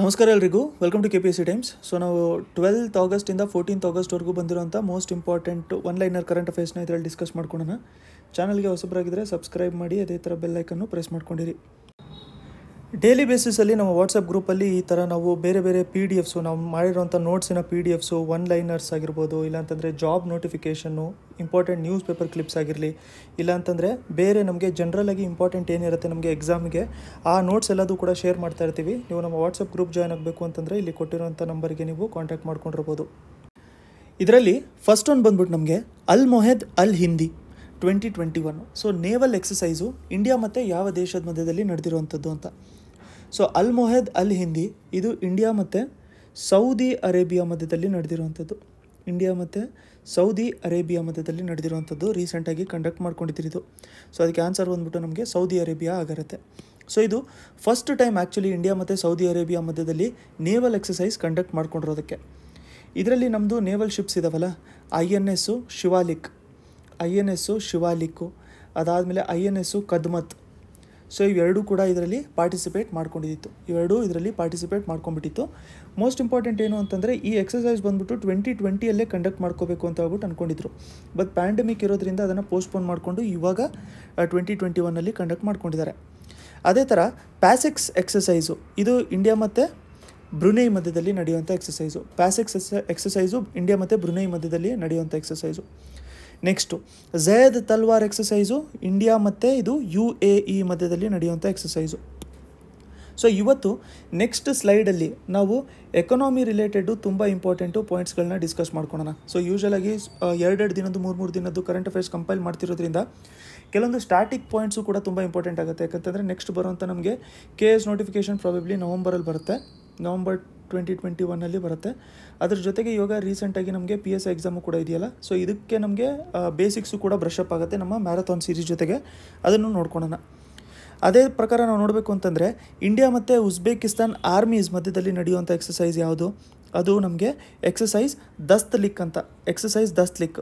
ನಮಸ್ಕಾರ ಎಲ್ರಿಗೂ welcome to K P S C times so ನಾವು ಟ್ವೆಲ್ತ್ ಆಗಸ್ಟಿಂದ ಫೋರ್ಟೀನ್ತ್ ಆಗಸ್ಟ್ವರೆಗೂ ಬಂದಿರುವಂಥ most important one liner current ಅಫೇರ್ಸ್ನ ಇದರಲ್ಲಿ ಡಿಸ್ಕಸ್ ಮಾಡ್ಕೊಳ್ಳೋಣ ಚಾನಲ್ಗೆ ಹೊಸಬರಾಗಿದ್ದರೆ ಸಬ್ಸ್ಕ್ರೈಬ್ ಮಾಡಿ ಅದೇ ಥರ ಬೆಲ್ಲೈಕನ್ನು ಪ್ರೆಸ್ ಮಾಡ್ಕೊಂಡಿರಿ ಡೇಲಿ ಬೇಸಿಸಲ್ಲಿ ನಮ್ಮ ವಾಟ್ಸಪ್ ಗ್ರೂಪಲ್ಲಿ ಈ ಥರ ನಾವು ಬೇರೆ ಬೇರೆ ಪಿ ಡಿ ಎಫ್ಸು ನಾವು ಮಾಡಿರೋಂಥ ನೋಟ್ಸಿನ P D Fs one liners ಆಗಿರ್ಬೋದು ಇಲ್ಲಾಂತಂದರೆ ಜಾಬ್ ನೋಟಿಫಿಕೇಷನ್ನು ಇಂಪಾರ್ಟೆಂಟ್ ನ್ಯೂಸ್ ಪೇಪರ್ ಕ್ಲಿಪ್ಸ್ ಆಗಿರಲಿ ಇಲ್ಲಾಂತಂದರೆ ಬೇರೆ ನಮಗೆ ಜನ್ರಲಾಗಿ ಇಂಪಾರ್ಟೆಂಟ್ ಏನಿರುತ್ತೆ ನಮಗೆ ಎಕ್ಸಾಮ್ಗೆ ಆ ನೋಟ್ಸ್ ಎಲ್ಲದೂ ಕೂಡ ಶೇರ್ ಮಾಡ್ತಾ ಇರ್ತೀವಿ ನೀವು ನಮ್ಮ ವಾಟ್ಸಪ್ ಗ್ರೂಪ್ ಜಾಯ್ನ್ ಆಗಬೇಕು ಅಂತಂದರೆ ಇಲ್ಲಿ ಕೊಟ್ಟಿರೋಂಥ ನಂಬರ್ಗೆ ನೀವು ಕಾಂಟ್ಯಾಕ್ಟ್ ಮಾಡ್ಕೊಂಡಿರ್ಬೋದು ಇದರಲ್ಲಿ ಫಸ್ಟ್ ಒಂದು ಬಂದ್ಬಿಟ್ಟು ನಮಗೆ Al Mohed Al Hindi twenty twenty one so naval exercise India ಮತ್ತು ಯಾವ ದೇಶದ ಮಧ್ಯದಲ್ಲಿ ನಡೆದಿರುವಂಥದ್ದು ಅಂತ ಸೊ ಅಲ್ ಮೊಹದ್ ಅಲ್ ಹಿಂದಿ ಇದು ಇಂಡಿಯಾ ಮತ್ತು ಸೌದಿ ಅರೇಬಿಯಾ ಮಧ್ಯದಲ್ಲಿ ನಡೆದಿರುವಂಥದ್ದು ಇಂಡಿಯಾ ಮತ್ತು ಸೌದಿ ಅರೇಬಿಯಾ ಮಧ್ಯದಲ್ಲಿ ನಡೆದಿರುವಂಥದ್ದು ರೀಸೆಂಟಾಗಿ ಕಂಡಕ್ಟ್ ಇದು ಸೊ ಅದಕ್ಕೆ ಆನ್ಸರ್ ಬಂದ್ಬಿಟ್ಟು ನಮಗೆ ಸೌದಿ ಅರೇಬಿಯಾ ಆಗಿರುತ್ತೆ ಸೊ ಇದು ಫಸ್ಟ್ ಟೈಮ್ ಆ್ಯಕ್ಚುಲಿ ಇಂಡಿಯಾ ಮತ್ತು ಸೌದಿ ಅರೇಬಿಯಾ ಮಧ್ಯದಲ್ಲಿ ನೇವಲ್ ಎಕ್ಸಸೈಸ್ ಕಂಡಕ್ಟ್ ಮಾಡ್ಕೊಂಡಿರೋದಕ್ಕೆ ಇದರಲ್ಲಿ ನಮ್ಮದು ನೇವಲ್ ಶಿಪ್ಸ್ ಇದಾವಲ್ಲ I N S Shivalik I N S Shivalik ಅದಾದಮೇಲೆ I N S Kadmatt so ಇವೆರಡೂ ಕೂಡ ಇದರಲ್ಲಿ ಪಾರ್ಟಿಸಿಪೇಟ್ ಮಾಡ್ಕೊಂಡಿದ್ದಿತ್ತು ಇವೆರಡೂ ಇದರಲ್ಲಿ ಪಾರ್ಟಿಸಿಪೇಟ್ ಮಾಡ್ಕೊಂಬಿಟ್ಟಿತ್ತು ಮೋಸ್ಟ್ ಇಂಪಾರ್ಟೆಂಟ್ ಏನು ಅಂತಂದರೆ ಈ ಎಕ್ಸಸೈಸ್ ಬಂದುಬಿಟ್ಟು ಟ್ವೆಂಟಿ ಟ್ವೆಂಟಿಯಲ್ಲೇ ಕಂಡಕ್ಟ್ ಮಾಡ್ಕೋಬೇಕು ಅಂತ ಹೇಳ್ಬಿಟ್ಟು ಅಂದ್ಕೊಂಡಿದ್ರು ಬಟ್ ಪ್ಯಾಂಡಮಿಕ್ ಇರೋದ್ರಿಂದ ಅದನ್ನು ಪೋಸ್ಟ್ಪೋನ್ ಮಾಡಿಕೊಂಡು ಇವಾಗ ಟ್ವೆಂಟಿ ಟ್ವೆಂಟಿ ಒನ್ನಲ್ಲಿ ಕಂಡಕ್ಟ್ ಮಾಡ್ಕೊಂಡಿದ್ದಾರೆ ಅದೇ ಥರ ಪ್ಯಾಸಿಕ್ಸ್ ಎಕ್ಸಸೈಸು ಇದು ಇಂಡಿಯಾ ಮತ್ತು ಬ್ರುನೈ ಮಧ್ಯದಲ್ಲಿ ನಡೆಯುವಂಥ ಎಕ್ಸಸೈಸು ಪ್ಯಾಸಿಕ್ಸ್ ಎಕ್ಸಸೈಸು ಇಂಡಿಯಾ ಮತ್ತು ಬ್ರುನೈ ಮಧ್ಯದಲ್ಲಿ ನಡೆಯುವಂಥ exercise next Zayed Talwar exercise India ಮತ್ತು ಇದು ಯು ಎ ಇ ಮಧ್ಯದಲ್ಲಿ ನಡೆಯುವಂಥ ಎಕ್ಸಸೈಸು ಸೊ ಇವತ್ತು ನೆಕ್ಸ್ಟ್ ಸ್ಲೈಡಲ್ಲಿ ನಾವು ಎಕನಾಮಿ ರಿಲೇಟೆಡು ತುಂಬ ಇಂಪಾರ್ಟೆಂಟು ಪಾಯಿಂಟ್ಸ್ಗಳನ್ನ ಡಿಸ್ಕಸ್ ಮಾಡ್ಕೊಳ್ಳೋಣ ಸೊ ಯೂಶ್ವಲಾಗಿ ಎರಡೆರಡು ದಿನದ್ದು ಮೂರು ಮೂರು ದಿನದ್ದು ಕರೆಂಟ್ ಅಫೇರ್ಸ್ ಕಂಪೈಲ್ ಮಾಡ್ತಿರೋದ್ರಿಂದ ಕೆಲವೊಂದು ಸ್ಟಾಟಿಕ್ ಪಾಯಿಂಟ್ಸು ಕೂಡ ತುಂಬ ಇಂಪಾರ್ಟೆಂಟ್ ಆಗುತ್ತೆ ಯಾಕಂತಂದರೆ ನೆಕ್ಸ್ಟ್ ಬರುವಂಥ ನಮಗೆ ಕೆ ಎಸ್ ನೋಟಿಫಿಕೇಷನ್ ಪ್ರಾಬಬ್ಲಿ ನವಂಬರಲ್ಲಿ ಬರುತ್ತೆ ನವಂಬರ್ ಟ್ವೆಂಟಿ ಟ್ವೆಂಟಿ ಒನ್ನಲ್ಲಿ ಬರುತ್ತೆ ಅದ್ರ ಜೊತೆಗೆ ಇವಾಗ ರೀಸೆಂಟಾಗಿ ನಮಗೆ ಪಿ ಎಸ್ ಎಕ್ಸಾಮು ಕೂಡ ಇದೆಯಲ್ಲ ಸೊ ಇದಕ್ಕೆ ನಮಗೆ ಬೇಸಿಕ್ಸು ಕೂಡ ಬ್ರಷಪ್ ಆಗುತ್ತೆ ನಮ್ಮ ಮ್ಯಾರಥಾನ್ ಸೀರೀಸ್ ಜೊತೆಗೆ ಅದನ್ನು ನೋಡ್ಕೊಳೋಣ ಅದೇ ಪ್ರಕಾರ ನಾವು ನೋಡಬೇಕು ಅಂತಂದರೆ ಇಂಡಿಯಾ ಮತ್ತು ಉಜ್ಬೇಕಿಸ್ತಾನ್ ಆರ್ಮೀಸ್ ಮಧ್ಯದಲ್ಲಿ ನಡೆಯುವಂಥ ಎಕ್ಸಸೈಸ್ ಯಾವುದು ಅದು ನಮಗೆ ಎಕ್ಸಸೈಸ್ ದಸ್ತ್ ಲಿಕ್ ಅಂತ exercise Dustlik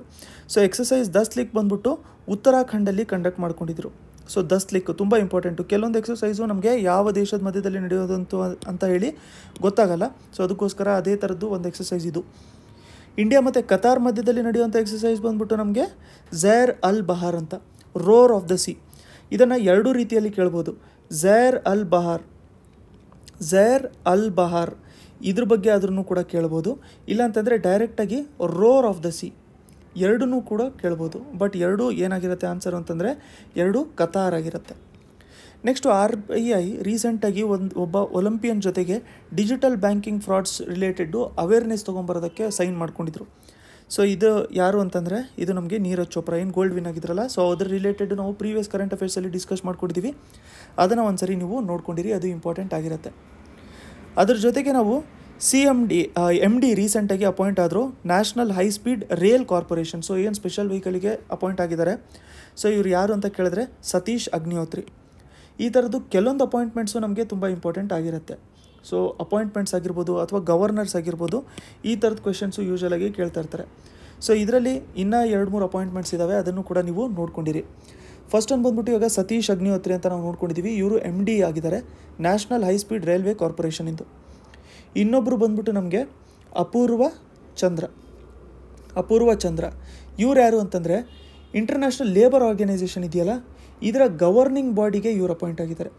so exercise Dustlik ಬಂದ್ಬಿಟ್ಟು ಉತ್ತರಾಖಂಡಲ್ಲಿ ಕಂಡಕ್ಟ್ ಮಾಡ್ಕೊಂಡಿದ್ರು ಸೊ ದಸ್ ಲಿಕ್ ತುಂಬ ಇಂಪಾರ್ಟೆಂಟು ಕೆಲವೊಂದು ಎಕ್ಸಸೈಸು ನಮಗೆ ಯಾವ ದೇಶದ ಮಧ್ಯದಲ್ಲಿ ನಡೆಯೋದಂತೂ ಅಂತ ಹೇಳಿ ಗೊತ್ತಾಗಲ್ಲ ಸೊ ಅದಕ್ಕೋಸ್ಕರ ಅದೇ ಥರದ್ದು ಒಂದು ಎಕ್ಸಸೈಸ್ ಇದು ಇಂಡಿಯಾ ಮತ್ತು ಕತಾರ್ ಮಧ್ಯದಲ್ಲಿ ನಡೆಯುವಂಥ ಎಕ್ಸಸೈಸ್ ಬಂದ್ಬಿಟ್ಟು ನಮಗೆ ಝೈರ್ ಅಲ್ ಬಹಾರ್ ಅಂತ ರೋರ್ ಆಫ್ ದ ಸಿ ಇದನ್ನು ಎರಡು ರೀತಿಯಲ್ಲಿ ಕೇಳ್ಬೋದು ಝೈರ್ ಅಲ್ ಬಹಾರ್ ಝೈರ್ ಅಲ್ ಬಹಾರ್ ಇದ್ರ ಬಗ್ಗೆ ಆದ್ರೂ ಕೂಡ ಕೇಳ್ಬೋದು ಇಲ್ಲಾಂತಂದರೆ ಡೈರೆಕ್ಟಾಗಿ ರೋರ್ ಆಫ್ ದ ಸಿ ಎರಡೂ ಕೂಡ ಕೇಳ್ಬೋದು ಬಟ್ ಎರಡೂ ಏನಾಗಿರುತ್ತೆ ಆನ್ಸರ್ ಅಂತಂದರೆ ಎರಡು ಕತಾರ್ ಆಗಿರುತ್ತೆ ನೆಕ್ಸ್ಟು ಆರ್ ಬಿ ಐ ರೀಸೆಂಟಾಗಿ ಒಂದು ಒಬ್ಬ ಒಲಂಪಿಯನ್ ಜೊತೆಗೆ digital banking frauds related awareness ತೊಗೊಂಬರೋದಕ್ಕೆ ಸೈನ್ ಮಾಡ್ಕೊಂಡಿದ್ರು ಸೊ ಇದು ಯಾರು ಅಂತಂದರೆ ಇದು ನಮಗೆ ನೀರಜ್ ಚೋಪ್ರಾ ಏನು ಗೋಲ್ಡ್ ವಿನ್ ಆಗಿದ್ರಲ್ಲ ಸೊ ಅದ್ರ ರಿಲೇಟೆಡ್ ನಾವು ಪ್ರೀವಿಯಸ್ ಕರೆಂಟ್ ಅಫೇರ್ಸಲ್ಲಿ ಡಿಸ್ಕಸ್ ಮಾಡ್ಕೊಂಡಿದ್ದೀವಿ ಅದನ್ನು ಒಂದು ಸರಿ ನೀವು ನೋಡ್ಕೊಂಡಿರಿ ಅದು ಇಂಪಾರ್ಟೆಂಟ್ ಆಗಿರುತ್ತೆ ಅದ್ರ ಜೊತೆಗೆ ನಾವು C M D M D ರೀಸೆಂಟಾಗಿ ಅಪಾಯಿಂಟ್ ಆದರೂ National High Speed Rail Corporation so ಏನು ಸ್ಪೆಷಲ್ ವೆಹಿಕಲ್ಗೆ ಅಪಾಯಿಂಟ್ ಆಗಿದ್ದಾರೆ ಸೊ ಇವರು ಯಾರು ಅಂತ ಕೇಳಿದ್ರೆ ಸತೀಶ್ ಅಗ್ನಿಹೋತ್ರಿ ಈ ಥರದ್ದು ಕೆಲವೊಂದು ಅಪಾಯಿಂಟ್ಮೆಂಟ್ಸು ನಮಗೆ ತುಂಬ ಇಂಪಾರ್ಟೆಂಟ್ ಆಗಿರುತ್ತೆ ಸೊ ಅಪಾಯಿಂಟ್ಮೆಂಟ್ಸ್ ಆಗಿರ್ಬೋದು ಅಥವಾ ಗವರ್ನರ್ಸ್ ಆಗಿರ್ಬೋದು ಈ ಥರದ ಕ್ವೆಶನ್ಸು ಆಗಿ ಕೇಳ್ತಾ ಇರ್ತಾರೆ ಸೊ ಇದರಲ್ಲಿ ಇನ್ನೂ ಎರಡು ಮೂರು ಅಪಾಯಿಂಟ್ಮೆಂಟ್ಸ್ ಇದ್ದಾವೆ ಅದನ್ನು ಕೂಡ ನೀವು ನೋಡ್ಕೊಂಡಿರಿ ಫಸ್ಟ್ ಒಂದು ಬಂದ್ಬಿಟ್ಟು ಇವಾಗ ಸತೀಶ್ ಅಗ್ನಿಹೋತ್ರಿ ಅಂತ ನಾವು ನೋಡ್ಕೊಂಡಿದ್ದೀವಿ ಇವರು ಎಮ್ ಡಿ ಆಗಿದ್ದಾರೆ ನ್ಯಾಷನಲ್ ಹೈ ಸ್ಪೀಡ್ ರೈಲ್ವೆ ಇಂದು ಇನ್ನೊಬ್ಬರು ಬಂದ್ಬಿಟ್ಟು ನಮಗೆ ಅಪೂರ್ವ ಚಂದ್ರ ಅಪೂರ್ವ ಚಂದ್ರ ಇವ್ರು ಯಾರು ಅಂತಂದರೆ ಇಂಟರ್ನ್ಯಾಷನಲ್ ಲೇಬರ್ ಆರ್ಗನೈಸೇಷನ್ ಇದೆಯಲ್ಲ ಇದರ ಗವರ್ನಿಂಗ್ ಬಾಡಿಗೆ ಇವರು ಅಪಾಯಿಂಟ್ ಆಗಿದ್ದಾರೆ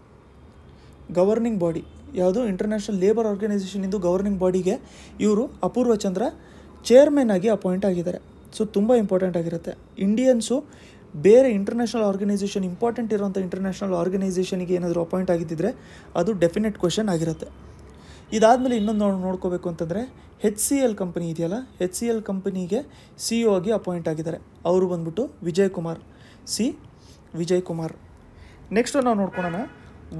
ಗವರ್ನಿಂಗ್ ಬಾಡಿ ಯಾವುದು ಇಂಟರ್ನ್ಯಾಷನಲ್ ಲೇಬರ್ ಆರ್ಗನೈಸೇಷನ್ ಇಂದು ಗವರ್ನಿಂಗ್ ಬಾಡಿಗೆ ಇವರು ಅಪೂರ್ವ ಚಂದ್ರ ಚೇರ್ಮನ್ ಆಗಿ ಅಪಾಯಿಂಟ್ ಆಗಿದ್ದಾರೆ ಸೊ ತುಂಬ ಇಂಪಾರ್ಟೆಂಟ್ ಆಗಿರುತ್ತೆ ಇಂಡಿಯನ್ಸು ಬೇರೆ ಇಂಟರ್ನ್ಯಾಷನಲ್ ಆರ್ಗನೈಸೇಷನ್ ಇಂಪಾರ್ಟೆಂಟ್ ಇರುವಂಥ ಇಂಟರ್ನ್ಯಾಷನಲ್ ಆರ್ಗನೈಸೇಷನಿಗೆ ಏನಾದರೂ ಅಪಾಯಿಂಟ್ ಆಗಿದ್ದಿದ್ರೆ ಅದು ಡೆಫಿನೆಟ್ ಕ್ವೆಶನ್ ಆಗಿರುತ್ತೆ ಇದಾದಮೇಲೆ ಇನ್ನೊಂದು ನೋಡಿ ನೋಡ್ಕೋಬೇಕು ಅಂತಂದರೆ ಹೆಚ್ ಸಿ ಎಲ್ ಕಂಪನಿ ಇದೆಯಲ್ಲ ಹೆಚ್ ಸಿ ಎಲ್ ಕಂಪನಿಗೆ ಸಿ ಇ ಆಗಿ ಅಪಾಯಿಂಟ್ ಆಗಿದ್ದಾರೆ ಅವರು ಬಂದ್ಬಿಟ್ಟು ವಿಜಯ್ ಕುಮಾರ್ ಸಿ ವಿಜಯ್ ಕುಮಾರ್ ನೆಕ್ಸ್ಟು ನಾವು ನೋಡ್ಕೊಳೋಣ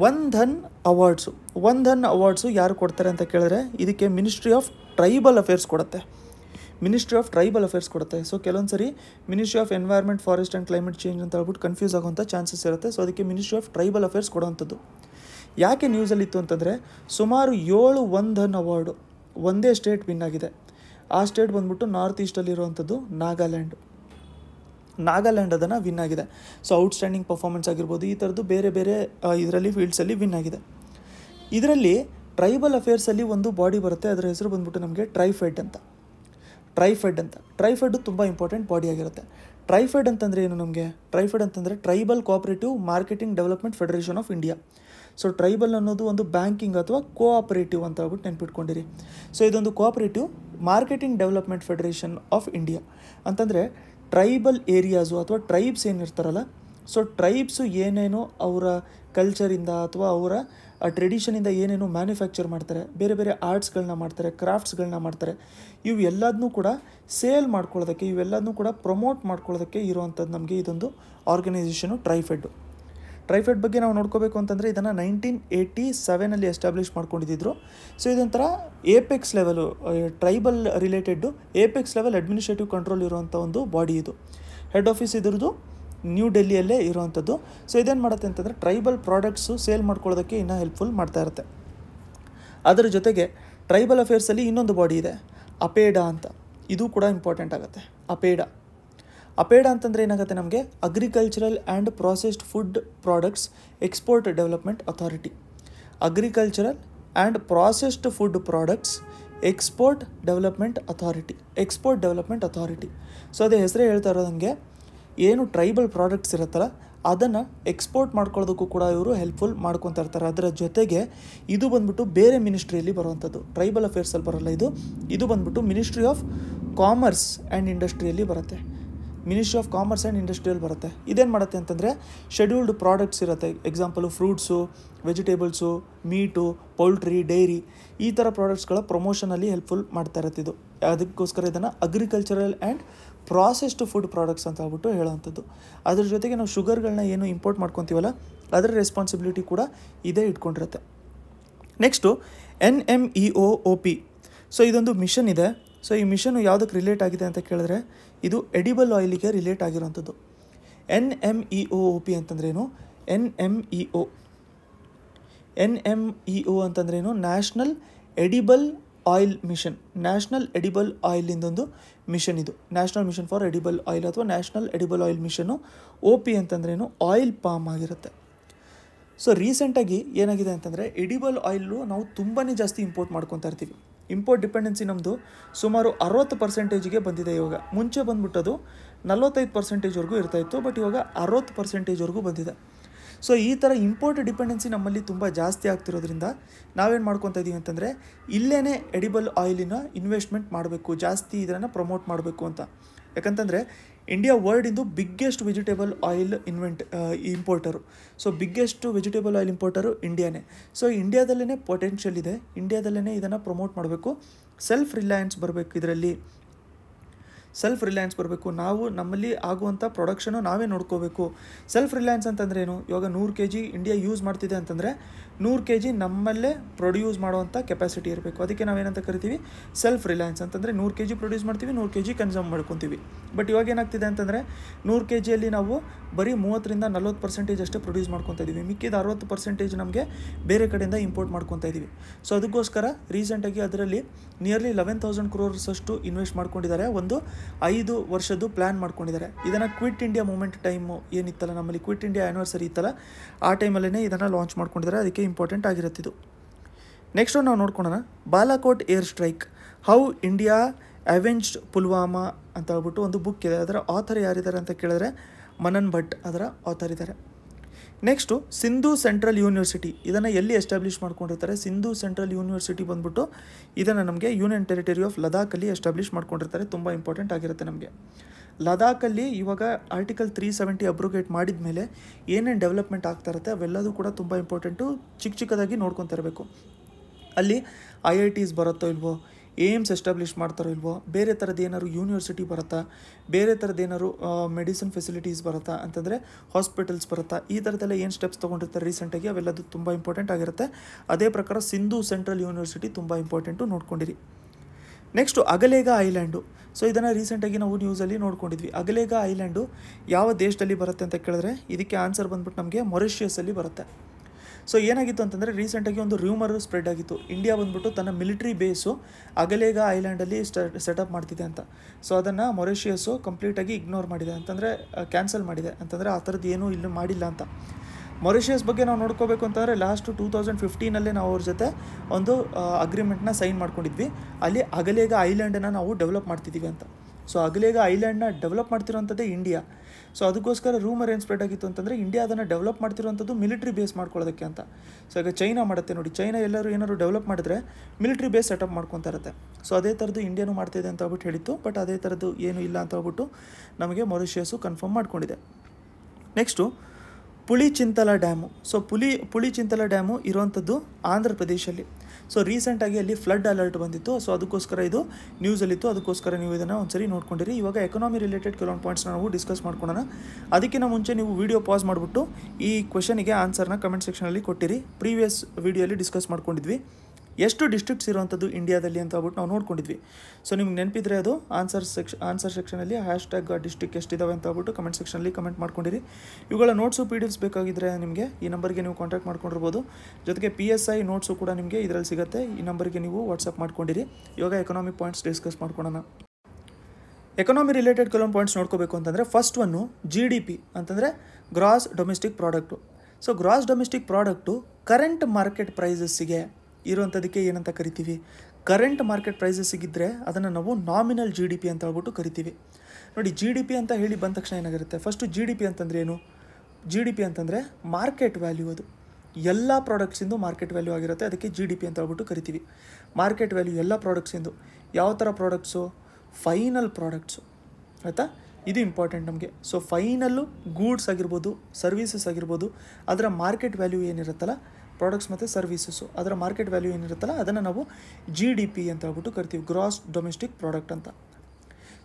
ಒನ್ ಧನ್ ಅವಾರ್ಡ್ಸು ಒನ್ ಧನ್ ಅವಾರ್ಡ್ಸು ಯಾರು ಕೊಡ್ತಾರೆ ಅಂತ ಕೇಳಿದ್ರೆ ಇದಕ್ಕೆ ಮಿನಿಸ್ಟ್ರಿ ಆಫ್ ಟ್ರೈಬಲ್ ಅಫೇರ್ಸ್ ಕೊಡುತ್ತೆ ಮಿನಿಸ್ಟ್ರಿ ಆಫ್ ಟ್ರೈಬಲ್ ಅಫೇರ್ಸ್ ಕೊಡುತ್ತೆ ಸೊ ಕೆಲವೊಂದು ಸರಿ Ministry of Environment Forest and Climate Change ಅಂತ ಹೇಳ್ಬಿಟ್ಟು ಕನ್ಫ್ಯೂಸ್ ಆಗೋಂಥ ಚಾನ್ಸಸ್ ಇರುತ್ತೆ ಸೊ ಅದಕ್ಕೆ ಮಿನಿಸ್ಟ್ರಿ ಆಫ್ ಟ್ರೈಬಲ್ ಅಫೇರ್ಸ್ ಕೊಡುವಂಥದ್ದು ಯಾಕೆ ನ್ಯೂಸಲ್ಲಿತ್ತು ಅಂತಂದರೆ ಸುಮಾರು ಏಳು ಒಂದನ್ ಅವಾರ್ಡು ಒಂದೇ ಸ್ಟೇಟ್ ವಿನ್ ಆಗಿದೆ ಆ ಸ್ಟೇಟ್ ಬಂದ್ಬಿಟ್ಟು ನಾರ್ತ್ ಈಸ್ಟಲ್ಲಿರುವಂಥದ್ದು ನಾಗಾಲ್ಯಾಂಡ್ ನಾಗಾಲ್ಯಾಂಡ್ ಅದನ್ನು ವಿನ್ ಆಗಿದೆ ಸೊ ಔಟ್ಸ್ಟ್ಯಾಂಡಿಂಗ್ ಪರ್ಫಾರ್ಮೆನ್ಸ್ ಆಗಿರ್ಬೋದು ಈ ಥರದ್ದು ಬೇರೆ ಬೇರೆ ಇದರಲ್ಲಿ ಫೀಲ್ಡ್ಸಲ್ಲಿ ವಿನ್ ಆಗಿದೆ ಇದರಲ್ಲಿ ಟ್ರೈಬಲ್ ಅಫೇರ್ಸಲ್ಲಿ ಒಂದು ಬಾಡಿ ಬರುತ್ತೆ ಅದರ ಹೆಸರು ಬಂದ್ಬಿಟ್ಟು ನಮಗೆ ಟ್ರೈಫೆಡ್ ಅಂತ ಟ್ರೈಫೆಡ್ ಅಂತ ಟ್ರೈಫೆಡ್ ತುಂಬ ಇಂಪಾರ್ಟೆಂಟ್ ಬಾಡಿ ಆಗಿರುತ್ತೆ ಟ್ರೈಫೆಡ್ ಅಂತಂದರೆ ಏನು ನಮಗೆ ಟ್ರೈಫೆಡ್ ಅಂತಂದರೆ Tribal Cooperative Marketing Development Federation of India so tribal ಅನ್ನೋದು ಒಂದು ಬ್ಯಾಂಕಿಂಗ್ ಅಥವಾ ಕೋಆಪರೇಟಿವ್ ಅಂತ ಹೇಳ್ಬಿಟ್ಟು ನೆನ್ಪಿಟ್ಕೊಂಡಿರಿ ಸೊ ಇದೊಂದು Cooperative Marketing Development Federation of India ಅಂತಂದರೆ ಟ್ರೈಬಲ್ ಏರಿಯಾಸು ಅಥವಾ ಟ್ರೈಬ್ಸ್ ಏನಿರ್ತಾರಲ್ಲ ಸೊ ಟ್ರೈಬ್ಸು ಏನೇನೋ ಅವರ ಕಲ್ಚರಿಂದ ಅಥವಾ ಅವರ ಟ್ರೆಡಿಷನಿಂದ ಏನೇನೋ ಮ್ಯಾನುಫ್ಯಾಕ್ಚರ್ ಮಾಡ್ತಾರೆ ಬೇರೆ ಬೇರೆ ಆರ್ಟ್ಸ್ಗಳನ್ನ ಮಾಡ್ತಾರೆ ಕ್ರಾಫ್ಟ್ಸ್ಗಳನ್ನ ಮಾಡ್ತಾರೆ ಇವೆಲ್ಲದನ್ನೂ ಕೂಡ ಸೇಲ್ ಮಾಡ್ಕೊಳ್ಳೋದಕ್ಕೆ ಇವೆಲ್ಲದನ್ನೂ ಕೂಡ ಪ್ರಮೋಟ್ ಮಾಡ್ಕೊಳ್ಳೋದಕ್ಕೆ ಇರುವಂಥದ್ದು ನಮಗೆ ಇದೊಂದು ಆರ್ಗನೈಸೇಷನು ಟ್ರೈಫೆಡ್ಡು ಟ್ರೈಫೆಡ್ ಬಗ್ಗೆ ನಾವು ನೋಡ್ಕೋಬೇಕು ಅಂತಂದರೆ ಇದನ್ನು ನೈನ್ಟೀನ್ ಏಯ್ಟಿ ಸೆವೆನಲ್ಲಿ ಎಸ್ಟಾಬ್ಲಿಷ್ ಮಾಡ್ಕೊಂಡಿದ್ದರು ಸೊ ಇದೊಂಥರ apex level tribal related apex level administrative control ಇರುವಂಥ ಒಂದು ಬಾಡಿ ಇದು ಹೆಡ್ ಆಫೀಸ್ ಇದ್ರದ್ದು ನ್ಯೂ ಡೆಲ್ಲಿಯಲ್ಲೇ ಇರುವಂಥದ್ದು ಸೊ ಇದೇನು ಮಾಡುತ್ತೆ ಅಂತಂದರೆ ಟ್ರೈಬಲ್ ಪ್ರಾಡಕ್ಟ್ಸು ಸೇಲ್ ಮಾಡ್ಕೊಳ್ಳೋದಕ್ಕೆ ಇನ್ನೂ ಹೆಲ್ಪ್ಫುಲ್ ಮಾಡ್ತಾ ಇರುತ್ತೆ ಅದರ ಜೊತೆಗೆ ಟ್ರೈಬಲ್ ಅಫೇರ್ಸಲ್ಲಿ ಇನ್ನೊಂದು ಬಾಡಿ ಇದೆ ಅಪೇಡಾ ಅಂತ ಇದು ಕೂಡ ಇಂಪಾರ್ಟೆಂಟ್ ಆಗುತ್ತೆ ಅಪೇಡಾ ಅಪೇಡ ಅಂತಂದರೆ ಏನಾಗುತ್ತೆ ನಮಗೆ Agricultural and processed food Products Export Development Authority Agricultural and processed food Products Export Development Authority Export Development Authority so ಅದೇ ಹೆಸರೇ ಹೇಳ್ತಾ ಇರೋದಂಗೆ ಏನು ಟ್ರೈಬಲ್ ಪ್ರಾಡಕ್ಟ್ಸ್ ಇರುತ್ತಲ್ಲ ಅದನ್ನು ಎಕ್ಸ್ಪೋರ್ಟ್ ಮಾಡ್ಕೊಳ್ಳೋದಕ್ಕೂ ಕೂಡ ಇವರು ಹೆಲ್ಪ್ಫುಲ್ ಮಾಡ್ಕೊತಾ ಇರ್ತಾರೆ ಅದರ ಜೊತೆಗೆ ಇದು ಬಂದ್ಬಿಟ್ಟು ಬೇರೆ ಮಿನಿಸ್ಟ್ರಿಯಲ್ಲಿ ಬರುವಂಥದ್ದು ಟ್ರೈಬಲ್ ಅಫೇರ್ಸಲ್ಲಿ ಬರೋಲ್ಲ ಇದು ಇದು ಬಂದ್ಬಿಟ್ಟು ಮಿನಿಸ್ಟ್ರಿ ಆಫ್ ಕಾಮರ್ಸ್ ಆ್ಯಂಡ್ ಇಂಡಸ್ಟ್ರಿಯಲ್ಲಿ ಬರುತ್ತೆ Ministry of Commerce and Industrial ಬರುತ್ತೆ ಇದೇನು ಮಾಡುತ್ತೆ ಅಂತಂದರೆ ಶೆಡ್ಯೂಲ್ಡ್ ಪ್ರಾಡಕ್ಟ್ಸ್ ಇರುತ್ತೆ example fruits vegetables meat poultry dairy ಈ ಥರ ಪ್ರಾಡಕ್ಟ್ಸ್ಗಳ ಪ್ರಮೋಷನಲ್ಲಿ ಹೆಲ್ಪ್ಫುಲ್ ಮಾಡ್ತಾ ಇರುತ್ತೆ ಇದು ಅದಕ್ಕೋಸ್ಕರ ಇದನ್ನು agricultural and processed food products ಅಂತ ಹೇಳ್ಬಿಟ್ಟು ಹೇಳೋವಂಥದ್ದು ಅದ್ರ ಜೊತೆಗೆ ನಾವು ಶುಗರ್ಗಳನ್ನ ಏನು ಇಂಪೋರ್ಟ್ ಮಾಡ್ಕೊತೀವಲ್ಲ ಅದರ ರೆಸ್ಪಾನ್ಸಿಬಿಲಿಟಿ ಕೂಡ ಇದೇ ಇಟ್ಕೊಂಡಿರುತ್ತೆ next N M E e O P so ಇದೊಂದು ಮಿಷನ್ ಇದೆ ಸೊ ಈ ಮಿಷನು ಯಾವುದಕ್ಕೆ ರಿಲೇಟ್ ಆಗಿದೆ ಅಂತ ಕೇಳಿದ್ರೆ ಇದು ಎಡಿಬಲ್ ಆಯಿಲಿಗೆ ರಿಲೇಟ್ ಆಗಿರೋಂಥದ್ದು N M E O P ಅಂತಂದ್ರೇನು N M E O N M E O ಅಂತಂದ್ರೇನು National Edible Oil Mission National Edible ಆಯಿಲಿಂದೊಂದು ಮಿಷನ್ ಇದು National Mission for Edible Oil ಅಥವಾ National Edible Oil Mission O P ಅಂತಂದ್ರೇನು oil palm ಆಗಿರುತ್ತೆ so ರೀಸೆಂಟಾಗಿ ಏನಾಗಿದೆ ಅಂತಂದರೆ ಎಡಿಬಲ್ ಆಯಿಲು ನಾವು ತುಂಬಾ ಜಾಸ್ತಿ ಇಂಪೋರ್ಟ್ ಮಾಡ್ಕೊತಾ ಇರ್ತೀವಿ ಇಂಪೋರ್ಟ್ ಡಿಪೆಂಡೆನ್ಸಿ ನಮ್ಮದು ಸುಮಾರು ಅರವತ್ತು ಪರ್ಸೆಂಟೇಜಿಗೆ ಬಂದಿದೆ ಇವಾಗ ಮುಂಚೆ ಬಂದ್ಬಿಟ್ಟದು ನಲವತ್ತೈದು ಪರ್ಸೆಂಟೇಜ್ವರೆಗೂ ಇತ್ತು ಬಟ್ ಇವಾಗ ಅರವತ್ತು ಪರ್ಸೆಂಟೇಜ್ವರೆಗೂ ಬಂದಿದೆ ಸೊ ಈ ಥರ ಇಂಪೋರ್ಟ್ ಡಿಪೆಂಡೆನ್ಸಿ ನಮ್ಮಲ್ಲಿ ತುಂಬ ಜಾಸ್ತಿ ಆಗ್ತಿರೋದ್ರಿಂದ ನಾವೇನು ಮಾಡ್ಕೊತಾ ಇದ್ದೀವಿ ಅಂತಂದರೆ ಇಲ್ಲೇ ಎಡಿಬಲ್ ಆಯಿಲಿನ ಇನ್ವೆಸ್ಟ್ಮೆಂಟ್ ಮಾಡಬೇಕು ಜಾಸ್ತಿ ಇದನ್ನು ಪ್ರಮೋಟ್ ಮಾಡಬೇಕು ಅಂತ ಯಾಕಂತಂದರೆ ಇಂಡಿಯಾ ವರ್ಲ್ಡ್ ಇಂದು biggest vegetable oil invent importer so biggest vegetable oil importer ಇಂಡಿಯಾನೇ ಸೊ ಇಂಡಿಯಾದಲ್ಲೇ ಪೊಟೆನ್ಷಿಯಲ್ ಇದೆ ಇಂಡಿಯಾದಲ್ಲೇ ಇದನ್ನು ಪ್ರಮೋಟ್ ಮಾಡಬೇಕು ಸೆಲ್ಫ್ ರಿಲಯನ್ಸ್ ಬರಬೇಕು ಇದರಲ್ಲಿ ಸೆಲ್ಫ್ ರಿಲಯನ್ಸ್ ಬರಬೇಕು ನಾವು ನಮ್ಮಲ್ಲಿ ಆಗುವಂಥ ಪ್ರೊಡಕ್ಷನ್ನು ನಾವೇ ನೋಡ್ಕೋಬೇಕು ಸೆಲ್ಫ್ ರಿಲಯನ್ಸ್ ಅಂತಂದ್ರೆ ಏನು ಇವಾಗ ನೂರು ಕೆ ಜಿ ಇಂಡಿಯಾ ಯೂಸ್ ಮಾಡ್ತಿದೆ ಅಂತಂದರೆ ನೂರು ಕೆ ಜಿ ನಮ್ಮಲ್ಲೇ ಪ್ರೊಡ್ಯೂಸ್ ಮಾಡುವಂಥ ಕೆಪಾಸಿಟಿ ಇರಬೇಕು ಅದಕ್ಕೆ ನಾವೇನಂತ ಕರಿತೀವಿ ಸೆಲ್ಫ್ ರಿಲಯನ್ಸ್ ಅಂತಂದರೆ ನೂರು ಕೆ ಜಿ ಪ್ರೊಡ್ಯೂಸ್ ಮಾಡ್ತೀವಿ ನೂರು ಕೆ ಜಿ ಕನ್ಸಮ್ ಮಾಡ್ಕೊತೀವಿ ಬಟ್ ಇವಾಗ ಏನಾಗ್ತಿದೆ ಅಂತಂದರೆ ನೂರು ಕೆ ಜಿಯಲ್ಲಿ ನಾವು ಬರೀ ಮೂವತ್ತರಿಂದ ನಲ್ವತ್ತು ಪರ್ಸೆಂಟೇಜ್ ಅಷ್ಟೇ ಪ್ರೊಡ್ಯೂಸ್ ಮಾಡ್ಕೊತಾ ಇದ್ದೀವಿ ಮಿಕ್ಕಿದ ಅರವತ್ತು ಪರ್ಸೆಂಟೇಜ್ ನಮಗೆ ಬೇರೆ ಕಡೆಯಿಂದ ಇಂಪೋರ್ಟ್ ಮಾಡ್ಕೊತಾ ಇದ್ದೀವಿ ಸೊ ಅದಕ್ಕೋಸ್ಕರ ರೀಸೆಂಟಾಗಿ ಅದರಲ್ಲಿ ನಿಯರ್ಲಿ ಲೆವೆನ್ ತೌಸಂಡ್ ಕ್ರೋರ್ಸ್ ಅಷ್ಟು ಇನ್ವೆಸ್ಟ್ ಮಾಡ್ಕೊಂಡಿದ್ದಾರೆ ಒಂದು ಐದು ವರ್ಷದ್ದು ಪ್ಲ್ಯಾನ್ ಮಾಡ್ಕೊಂಡಿದ್ದಾರೆ ಇದನ್ನು ಕ್ವಿಟ್ ಇಂಡಿಯಾ ಮೂಮೆಂಟ್ ಟೈಮು ಏನಿತ್ತಲ್ಲ ನಮ್ಮಲ್ಲಿ ಕ್ವಿಟ್ ಇಂಡಿಯಾ ಆ್ಯನಿವರ್ಸರಿ ಇತ್ತಲ್ಲ ಆ ಟೈಮಲ್ಲೇ ಇದನ್ನು ಲಾಂಚ್ ಮಾಡ್ಕೊಂಡಿದ್ದಾರೆ ಅದಕ್ಕೆ ಇಂಪಾರ್ಟೆಂಟ್ ಆಗಿರುತ್ತಿದ್ದು ನೆಕ್ಸ್ಟ್ ನಾವು ನೋಡ್ಕೊಳ್ಳೋಣ Balakot air strike how India avenged Pulwama ಅಂತ ಹೇಳ್ಬಿಟ್ಟು ಒಂದು ಬುಕ್ ಇದೆ ಅದರ ಆಥರ್ ಯಾರಿದ್ದಾರೆ ಅಂತ ಕೇಳಿದ್ರೆ ಮನನ್ ಭಟ್ ಅದರ ಆಥರ್ ಇದ್ದಾರೆ ನೆಕ್ಸ್ಟು ಸಿಂಧು ಸೆಂಟ್ರಲ್ ಯೂನಿವರ್ಸಿಟಿ ಇದನ್ನು ಎಲ್ಲಿ ಎಸ್ಟಾಬ್ಲಿಷ್ ಮಾಡ್ಕೊಂಡಿರ್ತಾರೆ ಸಿಂಧು ಸೆಂಟ್ರಲ್ ಯೂನಿವರ್ಸಿಟಿ ಬಂದ್ಬಿಟ್ಟು ಇದನ್ನು ನಮಗೆ ಯೂನಿಯನ್ ಟೆರಿಟರಿ ಆಫ್ ಲದಾಖಲ್ಲಿ ಎಸ್ಟಾಬ್ಲಿಷ್ ಮಾಡ್ಕೊಂಡಿರ್ತಾರೆ ತುಂಬ ಇಂಪಾರ್ಟೆಂಟ್ ಆಗಿರುತ್ತೆ ನಮಗೆ ಲದಾಖಲ್ಲಿ ಇವಾಗ ಆರ್ಟಿಕಲ್ ತ್ರೀ ಸೆವೆಂಟಿ ಅಬ್ರೋಗೇಟ್ ಮಾಡಿದ ಮೇಲೆ ಏನೇನು ಡೆವಲಪ್ಮೆಂಟ್ ಆಗ್ತಾ ಇರುತ್ತೆ ಅವೆಲ್ಲದೂ ಕೂಡ ತುಂಬ ಇಂಪಾರ್ಟೆಂಟು ಚಿಕ್ಕ ಚಿಕ್ಕದಾಗಿ ನೋಡ್ಕೊತಾ ಇರಬೇಕು ಅಲ್ಲಿ ಐ ಐ ಟೀಸ್ ಬರುತ್ತೋ ಇಲ್ವೋ ಏಮ್ಸ್ ಎಸ್ಟಾಬ್ಲಿಷ್ ಮಾಡ್ತಾರೋ ಇಲ್ವೋ ಬೇರೆ ಥರದ್ದು ಏನಾದ್ರು ಯೂನಿವರ್ಸಿಟಿ ಬರುತ್ತಾ ಬೇರೆ ಥರದ್ದು ಏನಾದ್ರು ಮೆಡಿಸಿನ್ ಫೆಸಿಲಿಟೀಸ್ ಬರುತ್ತಾ ಅಂತಂದರೆ ಹಾಸ್ಪಿಟಲ್ಸ್ ಬರುತ್ತಾ ಈ ಥರದ್ದೆಲ್ಲ ಏನು ಸ್ಟೆಪ್ಸ್ ತೊಗೊಂಡಿರ್ತಾರೆ ರೀಸೆಂಟಾಗಿ ಅವೆಲ್ಲದು ತುಂಬ ಇಂಪಾರ್ಟೆಂಟ್ ಆಗಿರುತ್ತೆ ಅದೇ ಪ್ರಕಾರ ಸಿಂಧು ಸೆಂಟ್ರಲ್ ಯೂನಿವರ್ಸಿಟಿ ತುಂಬ ಇಂಪಾರ್ಟೆಂಟು ನೋಡ್ಕೊಂಡಿರಿ ನೆಕ್ಸ್ಟು ಅಗಲೇಗ ಐಲ್ಯಾಂಡು ಸೊ ಇದನ್ನು ರೀಸೆಂಟಾಗಿ ನಾವು ನ್ಯೂಸಲ್ಲಿ ನೋಡ್ಕೊಂಡಿದ್ವಿ ಅಗಲೇಗ ಐಲ್ಯಾಂಡು ಯಾವ ದೇಶದಲ್ಲಿ ಬರುತ್ತೆ ಅಂತ ಕೇಳಿದ್ರೆ ಇದಕ್ಕೆ ಆನ್ಸರ್ ಬಂದ್ಬಿಟ್ಟು ನಮಗೆ ಮೊರಿಷಿಯಸಲ್ಲಿ ಬರುತ್ತೆ ಸೊ ಏನಾಗಿತ್ತು ಅಂತಂದರೆ ರೀಸೆಂಟಾಗಿ ಒಂದು ರ್ಯೂಮರ್ ಸ್ಪ್ರೆಡ್ ಆಗಿತ್ತು ಇಂಡಿಯಾ ಬಂದ್ಬಿಟ್ಟು ತನ್ನ ಮಿಲಿಟ್ರಿ ಬೇಸು ಅಗಲೇಗ ಐಲ್ಯಾಂಡಲ್ಲಿ ಸೆಟಪ್ ಮಾಡ್ತಿದೆ ಅಂತ ಸೊ ಅದನ್ನು ಮೊರೇಷಿಯಸ್ಸು ಕಂಪ್ಲೀಟಾಗಿ ಇಗ್ನೋರ್ ಮಾಡಿದೆ ಅಂತಂದರೆ ಕ್ಯಾನ್ಸಲ್ ಮಾಡಿದೆ ಅಂತಂದರೆ ಆ ಥರದ್ದು ಏನೂ ಇಲ್ಲೂ ಮಾಡಿಲ್ಲ ಅಂತ ಮೊರಿಷಿಯಸ್ ಬಗ್ಗೆ ನಾವು ನೋಡ್ಕೋಬೇಕು ಅಂತಂದರೆ ಲಾಸ್ಟು ಟೂ ತೌಸಂಡ್ ಫಿಫ್ಟೀನಲ್ಲೇ ನಾವು ಅವ್ರ ಜೊತೆ ಒಂದು ಅಗ್ರಿಮೆಂಟ್ನ ಸೈನ್ ಮಾಡ್ಕೊಂಡಿದ್ವಿ ಅಲ್ಲಿ ಅಗಲೇಗ ಐಲ್ಯಾಂಡನ್ನು ನಾವು ಡೆವಲಪ್ ಮಾಡ್ತಿದ್ದೀವಿ ಅಂತ ಸೊ ಅಗಲೇಗ ಐಲ್ಯಾಂಡ್ನ ಡೆವಲಪ್ ಮಾಡ್ತಿರೋಂಥದ್ದೇ ಇಂಡಿಯಾ ಸೊ ಅದಕ್ಕೋಸ್ಕರ ರೂಮರ್ ಏನು ಸ್ಪ್ರೆಡ್ ಆಗಿತ್ತು ಅಂತಂದರೆ ಇಂಡಿಯಾ ಅದನ್ನು ಡೆವಲಪ್ ಮಾಡ್ತಿರೋವಂಥದ್ದು ಮಿಲಿಟ್ರಿ ಬೇಸ್ ಮಾಡ್ಕೊಳ್ಳೋದಕ್ಕೆ ಅಂತ ಸೊ ಈಗ ಚೈನಾ ಮಾಡುತ್ತೆ ನೋಡಿ ಚೈನಾ ಎಲ್ಲರೂ ಏನಾದ್ರು ಡೆವಲಪ್ ಮಾಡಿದ್ರೆ ಮಿಲಿಟ್ರಿ ಬೇಸ್ ಸೆಟಪ್ ಮಾಡ್ಕೊತಾ ಇರುತ್ತೆ ಸೊ ಅದೇ ಥರದ್ದು ಇಂಡಿಯಾನು ಮಾಡ್ತಾಯಿದೆ ಅಂತ ಹೇಳ್ಬಿಟ್ಟು ಹೇಳಿತ್ತು ಬಟ್ ಅದೇ ಥರದ್ದು ಏನು ಇಲ್ಲ ಅಂತ ಹೇಳ್ಬಿಟ್ಟು ನಮಗೆ ಮೊರಿಷಿಯಸ್ಸು ಕನ್ಫರ್ಮ್ ಮಾಡ್ಕೊಂಡಿದೆ next Pulichintala dam so Puli Pulichintala dam ಇರುವಂಥದ್ದು ಆಂಧ್ರ ಪ್ರದೇಶಲ್ಲಿ ಸೊ ರೀಸೆಂಟಾಗಿ ಅಲ್ಲಿ ಫ್ಲಡ್ ಅಲರ್ಟ್ ಬಂದಿತ್ತು ಸೊ ಅದಕ್ಕೋಸ್ಕರ ಇದು ನ್ಯೂಸಲ್ಲಿತ್ತು ಅದಕ್ಕೋಸ್ಕರ ನೀವು ಇದನ್ನು ಸರಿ ನೋಡ್ಕೊಂಡಿರಿ ಇವಾಗ ಎಕನಾಮಿ ರಿಲೇಟೆಡ್ ಕೆಲವೊಂದು ಪಾಯಿಂಟ್ಸ್ನ ನಾವು ಡಿಸ್ಕಸ್ ಮಾಡ್ಕೊಳ್ಳೋಣ ಅದಕ್ಕಿಂತ ಮುಂಚೆ ನೀವು ವೀಡಿಯೋ ಪಾಸ್ ಮಾಡಿಬಿಟ್ಟು ಈ ಕ್ವೆಶನಿಗೆ ಆನ್ಸರ್ನ ಕಮೆಂಟ್ ಸೆಕ್ಷನಲ್ಲಿ ಕೊಟ್ಟಿರಿ ಪ್ರೀವಿಯಸ್ ವೀಡಿಯೋಲಿ ಡಿಸ್ಕಸ್ ಮಾಡ್ಕೊಂಡಿದ್ವಿ ಎಷ್ಟು ಡಿಸ್ಟ್ರಿಕ್ಟ್ಸ್ ಇರುವಂಥದ್ದು ಇಂಡಿಯಾದಲ್ಲಿ ಅಂತ ಹೇಳ್ಬಿಟ್ಟು ನಾವು ನೋಡ್ಕೊಂಡಿದ್ವಿ ಸೊ ನಿಮ್ಗೆ ನೆನಪಿದ್ರೆ ಅದು ಆನ್ಸರ್ ಸೆಕ್ಷ ಆನ್ಸರ್ ಸೆಕ್ಷನಲ್ಲಿ ಹ್ಯಾಶ್ ಟ್ಯಾಗ್ ಡಿಸ್ಟ್ರಿಕ್ ಎಷ್ಟಿದಾವೆ ಅಂತ ಹೇಳ್ಬಿಟ್ಟು ಕಮೆಂಟ್ ಸೆಕ್ಷನಲ್ಲಿ ಕಮೆಂಟ್ ಮಾಡ್ಕೊಂಡಿರಿ ಇವುಗಳ ನೋಟ್ಸು ಪಿ ಡಿ ಎಫ್ಸ್ ಬೇಕಾಗಿದ್ದರೆ ನಿಮಗೆ ಈ ನಂಬರ್ಗೆ ನೀವು ಕಾಂಟ್ಯಾಕ್ಟ್ ಮಾಡ್ಕೊಂಡಿರ್ಬೋದು ಜೊತೆಗೆ ಪಿ ಎಸ್ ಐ ನೋಟ್ಸು ಕೂಡ ನಿಮಗೆ ಇದರಲ್ಲಿ ಸಿಗುತ್ತೆ ಈ ನಂಬರ್ಗೆ ನೀವು ವಾಟ್ಸಪ್ ಮಾಡ್ಕೊಂಡಿರಿ ಇವಾಗ ಎಕನಾಮಿಕ್ ಪಾಯಿಂಟ್ಸ್ ಡಿಸ್ಕಸ್ ಮಾಡ್ಕೊಳ್ಳೋಣ ಎಕನಾಮಿ ರಿಲೇಟೆಡ್ ಕೆಲವೊಂದು ಪಾಯಿಂಟ್ಸ್ ನೋಡ್ಕೋಬೇಕು ಅಂತಂದರೆ first one G D P ಅಂತಂದರೆ gross domestic product so gross domestic product current market ಪ್ರೈಸಸ್ಸಿಗೆ ಇರುವಂಥದಕ್ಕೆ ಏನಂತ ಕರಿತೀವಿ ಕರೆಂಟ್ ಮಾರ್ಕೆಟ್ ಪ್ರೈಸಸ್ ಸಿಗಿದ್ರೆ ಅದನ್ನು ನಾವು ನಾಮಿನಲ್ ಜಿ ಡಿ ಪಿ ಅಂತ ಹೇಳ್ಬಿಟ್ಟು ಕರಿತೀವಿ ನೋಡಿ ಜಿ ಡಿ ಪಿ ಅಂತ ಹೇಳಿ ಬಂದ ತಕ್ಷಣ ಏನಾಗಿರುತ್ತೆ ಫಸ್ಟು ಜಿ ಡಿ ಪಿ ಅಂತಂದ್ರೆ ಏನು ಜಿ ಡಿ ಪಿ ಅಂತಂದರೆ ಮಾರ್ಕೆಟ್ ವ್ಯಾಲ್ಯೂ ಅದು ಎಲ್ಲ ಪ್ರಾಡಕ್ಟ್ಸಿಂದು ಮಾರ್ಕೆಟ್ ವ್ಯಾಲ್ಯೂ ಆಗಿರುತ್ತೆ ಅದಕ್ಕೆ ಜಿ ಡಿ ಪಿ ಅಂತ ಹೇಳ್ಬಿಟ್ಟು ಕರಿತೀವಿ ಮಾರ್ಕೆಟ್ ವ್ಯಾಲ್ಯೂ ಎಲ್ಲ ಪ್ರಾಡಕ್ಟ್ಸಿಂದು ಯಾವ ಥರ ಪ್ರಾಡಕ್ಟ್ಸು ಫೈನಲ್ ಪ್ರಾಡಕ್ಟ್ಸು ಆಯಿತಾ ಇದು ಇಂಪಾರ್ಟೆಂಟ್ ನಮಗೆ ಸೊ ಫೈನಲ್ಲು ಗೂಡ್ಸ್ ಆಗಿರ್ಬೋದು ಸರ್ವೀಸಸ್ ಆಗಿರ್ಬೋದು ಅದರ ಮಾರ್ಕೆಟ್ ವ್ಯಾಲ್ಯೂ ಏನಿರುತ್ತಲ್ಲ ಪ್ರಾಡಕ್ಟ್ಸ್ ಮತ್ತು ಸರ್ವೀಸಸ್ಸು ಅದರ ಮಾರ್ಕೆಟ್ ವ್ಯಾಲ್ಯೂ ಏನಿರುತ್ತಲ್ಲ ಅದನ್ನು ನಾವು ಜಿ ಡಿ ಪಿ ಅಂತ ಹೇಳ್ಬಿಟ್ಟು ಕರಿತೀವಿ ಗ್ರಾಸ್ ಡೊಮೆಸ್ಟಿಕ್ ಪ್ರಾಡಕ್ಟ್ ಅಂತ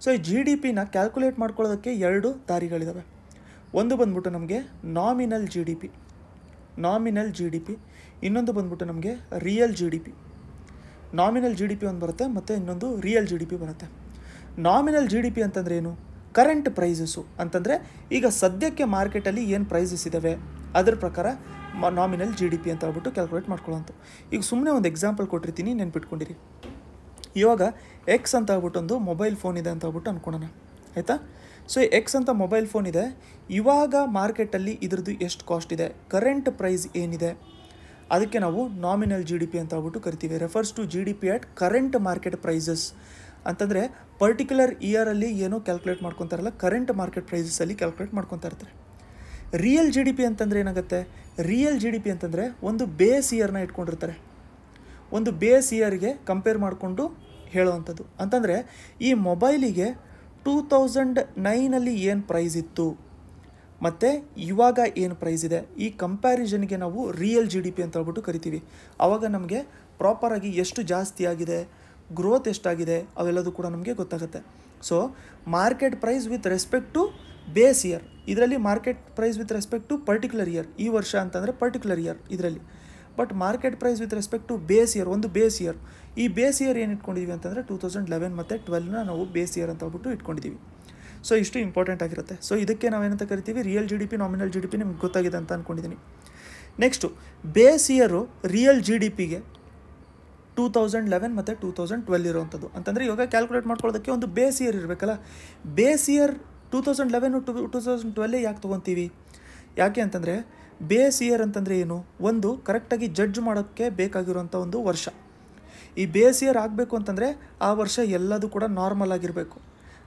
ಸೊ ಈ ಜಿ ಡಿ ಪಿನ ಕ್ಯಾಲ್ಕುಲೇಟ್ ಮಾಡ್ಕೊಳ್ಳೋದಕ್ಕೆ ಎರಡು ದಾರಿಗಳಿದ್ದಾವೆ ಒಂದು ಬಂದ್ಬಿಟ್ಟು ನಮಗೆ nominal G D P nominal G D P ಇನ್ನೊಂದು ಬಂದ್ಬಿಟ್ಟು ನಮಗೆ real G D P nominal G D P ಒಂದು ಬರುತ್ತೆ ಮತ್ತು ಇನ್ನೊಂದು ರಿಯಲ್ ಜಿ ಡಿ ಪಿ ಬರುತ್ತೆ ನಾಮಿನಲ್ ಜಿ ಡಿ ಪಿ ಅಂತಂದ್ರೆ ಏನು ಕರೆಂಟ್ ಪ್ರೈಸಸ್ಸು ಅಂತಂದರೆ ಈಗ ಸದ್ಯಕ್ಕೆ ಮಾರ್ಕೆಟಲ್ಲಿ ಏನು ಪ್ರೈಸಸ್ ಇದ್ದಾವೆ ಅದರ ಪ್ರಕಾರ ನಾಮಿನಲ್ ಜಿ ಡಿ ಪಿ ಅಂತ ಹೇಳ್ಬಿಟ್ಟು ಕ್ಯಾಲ್ಕುಲೇಟ್ ಮಾಡ್ಕೊಳ್ಳೋಂಥ ಈಗ ಸುಮ್ಮನೆ ಒಂದು ಎಕ್ಸಾಂಪಲ್ ಕೊಟ್ಟಿರ್ತೀನಿ ನೆನ್ಪಿಟ್ಕೊಂಡಿರಿ ಇವಾಗ ಎಕ್ಸ್ ಅಂತ ಹೇಳ್ಬಿಟ್ಟು ಒಂದು ಮೊಬೈಲ್ ಫೋನ್ ಇದೆ ಅಂತ ಹೇಳ್ಬಿಟ್ಟು ಅಂದ್ಕೊಳೋಣ ಆಯಿತಾ ಸೊ ಎಕ್ಸ್ ಅಂತ ಮೊಬೈಲ್ ಫೋನ್ ಇದೆ ಇವಾಗ ಮಾರ್ಕೆಟಲ್ಲಿ ಇದ್ರದ್ದು ಎಷ್ಟು ಕಾಸ್ಟ್ ಇದೆ ಕರೆಂಟ್ ಪ್ರೈಸ್ ಏನಿದೆ ಅದಕ್ಕೆ ನಾವು ನಾಮಿನಲ್ ಜಿ ಡಿ ಪಿ ಅಂತ ಹೇಳ್ಬಿಟ್ಟು ಕರಿತೀವಿ refers to G D P at current market prices ಅಂತಂದರೆ ಪರ್ಟಿಕ್ಯುಲರ್ ಇಯರಲ್ಲಿ ಏನೋ ಕ್ಯಾಲ್ಕುಲೇಟ್ ಮಾಡ್ಕೊತಾರಲ್ಲ ಕರೆಂಟ್ ಮಾರ್ಕೆಟ್ ಪ್ರೈಸಸಲ್ಲಿ ಕ್ಯಾಲ್ಕುಲೇಟ್ ಮಾಡ್ಕೊತಾ ಇರ್ತಾರೆ ರಿಯಲ್ ಜಿ ಡಿ ಪಿ ಅಂತಂದರೆ ಏನಾಗುತ್ತೆ ರಿಯಲ್ ಜಿ ಡಿ ಪಿ ಅಂತಂದರೆ ಒಂದು ಬೇಸ್ ಇಯರ್ನ ಇಟ್ಕೊಂಡಿರ್ತಾರೆ ಒಂದು ಬೇಸ್ ಇಯರ್ಗೆ ಕಂಪೇರ್ ಮಾಡಿಕೊಂಡು ಹೇಳೋವಂಥದ್ದು ಅಂತಂದರೆ ಈ ಮೊಬೈಲಿಗೆ ಟೂ ತೌಸಂಡ್ ನೈನಲ್ಲಿ ಏನು ಪ್ರೈಸ್ ಇತ್ತು ಮತ್ತು ಇವಾಗ ಏನು ಪ್ರೈಸ್ ಇದೆ ಈ ಕಂಪ್ಯಾರಿಸನ್ಗೆ ನಾವು ರಿಯಲ್ ಜಿ ಡಿ ಪಿ ಅಂತ ಹೇಳ್ಬಿಟ್ಟು ಕರಿತೀವಿ ಆವಾಗ ನಮಗೆ ಪ್ರಾಪರಾಗಿ ಎಷ್ಟು ಜಾಸ್ತಿ ಆಗಿದೆ ಗ್ರೋತ್ ಎಷ್ಟಾಗಿದೆ ಅವೆಲ್ಲದೂ ಕೂಡ ನಮಗೆ ಗೊತ್ತಾಗುತ್ತೆ so market price with respect to base year ಇದರಲ್ಲಿ market price with respect to particular year ಈ ವರ್ಷ ಅಂತಂದರೆ ಪರ್ಟಿಕ್ಯುಲರ್ ಇಯರ್ ಇದರಲ್ಲಿ but market price with respect to base year ಒಂದು ಬೇಸ್ ಇಯರ್ ಈ ಬೇಸ್ ಇಯರ್ ಏನು ಇಟ್ಕೊಂಡಿದ್ದೀವಿ ಅಂತಂದರೆ ಟೂ ತೌಸಂಡ್ ಲೆವೆನ್ ಮತ್ತು ಟ್ವೆಲ್ವ್ನ ನಾವು ಬೇಸ್ ಇಯರ್ ಅಂತ ಹೋಗ್ಬಿಟ್ಟು ಇಟ್ಕೊಂಡಿದ್ದೀವಿ ಸೊ ಇಷ್ಟು ಇಂಪಾರ್ಟೆಂಟ್ ಆಗಿರುತ್ತೆ ಸೊ ಇದಕ್ಕೆ ನಾವೇನಂತ ಕರಿತೀವಿ real G D P nominal G D P ನಿಮ್ಗೆ ಗೊತ್ತಾಗಿದೆ ಅಂತ ಅಂದ್ಕೊಂಡಿದ್ದೀನಿ next base year real G D ಪಿಗೆ ಟೂ ತೌಸಂಡ್ ಲೆವೆನ್ ಮತ್ತು ಟೂ ತೌಸಂಡ್ ಟ್ವೆಲ್ ಇರೋವಂಥದ್ದು ಅಂತಂದರೆ ಇವಾಗ ಕ್ಯಾಲ್ಕುಲೇಟ್ ಮಾಡ್ಕೊಳ್ಳೋದಕ್ಕೆ ಒಂದು ಬೇಸ್ ಇಯರ್ ಇರಬೇಕಲ್ಲ base year two thousand eleven to two thousand ಟ್ವೆಲ್ಲೇ ಯಾಕೆ ತೊಗೊತೀವಿ ಯಾಕೆ ಅಂತಂದರೆ ಬೇಸ್ ಇಯರ್ ಅಂತಂದರೆ ಏನು ಒಂದು ಕರೆಕ್ಟಾಗಿ ಜಡ್ಜ್ ಮಾಡೋಕ್ಕೆ ಬೇಕಾಗಿರುವಂಥ ಒಂದು ವರ್ಷ ಈ ಬೇಸ್ ಇಯರ್ ಆಗಬೇಕು ಅಂತಂದರೆ ಆ ವರ್ಷ ಎಲ್ಲದೂ ಕೂಡ ನಾರ್ಮಲ್ ಆಗಿರಬೇಕು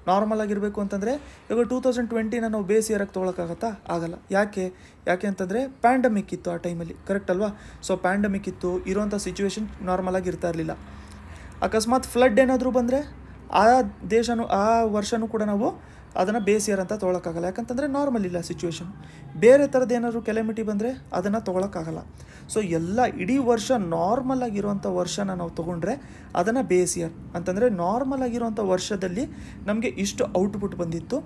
ನಾರ್ಮಲ್ ಆಗಿರಬೇಕು ಅಂತಂದರೆ ಇವಾಗ ಟೂ ತೌಸಂಡ್ ಟ್ವೆಂಟಿನ ನಾವು ಬೇಸ್ ಇಯರಾಗಿ ತೊಗೊಳಕ್ಕಾಗತ್ತಾ ಆಗಲ್ಲ ಯಾಕೆ ಯಾಕೆ ಅಂತಂದರೆ ಪ್ಯಾಂಡಮಿಕ್ ಇತ್ತು ಆ ಟೈಮಲ್ಲಿ ಕರೆಕ್ಟ್ ಅಲ್ವಾ ಸೊ ಪ್ಯಾಂಡಮಿಕ್ ಇತ್ತು ಇರೋಂಥ ಸಿಚುವೇಶನ್ ನಾರ್ಮಲ್ ಆಗಿ ಇರ್ತಾ ಇರಲಿಲ್ಲ ಅಕಸ್ಮಾತ್ ಫ್ಲಡ್ ಏನಾದರೂ ಬಂದರೆ ಆ ದೇಶನೂ ಆ ವರ್ಷನೂ ಕೂಡ ನಾವು ಅದನ್ನು ಬೇಸಿಯರ್ ಅಂತ ತೊಗೊಳಕ್ಕಾಗಲ್ಲ ಯಾಕಂತಂದರೆ ನಾರ್ಮಲ್ ಇಲ್ಲ ಸಿಚುವೇಶನ್ ಬೇರೆ ಥರದ್ದು ಏನಾದರೂ ಕೆಲೆಮಿಟಿ ಬಂದರೆ ಅದನ್ನು ತೊಗೊಳಕ್ಕಾಗಲ್ಲ ಸೊ ಎಲ್ಲ ಇಡೀ ವರ್ಷ ನಾರ್ಮಲ್ ಆಗಿರುವಂಥ ವರ್ಷನ ನಾವು ತೊಗೊಂಡ್ರೆ ಅದನ್ನು ಬೇಸಿಯರ್ ಅಂತಂದರೆ ನಾರ್ಮಲ್ ಆಗಿರುವಂಥ ವರ್ಷದಲ್ಲಿ ನಮಗೆ ಇಷ್ಟು ಔಟ್ಪುಟ್ ಬಂದಿತ್ತು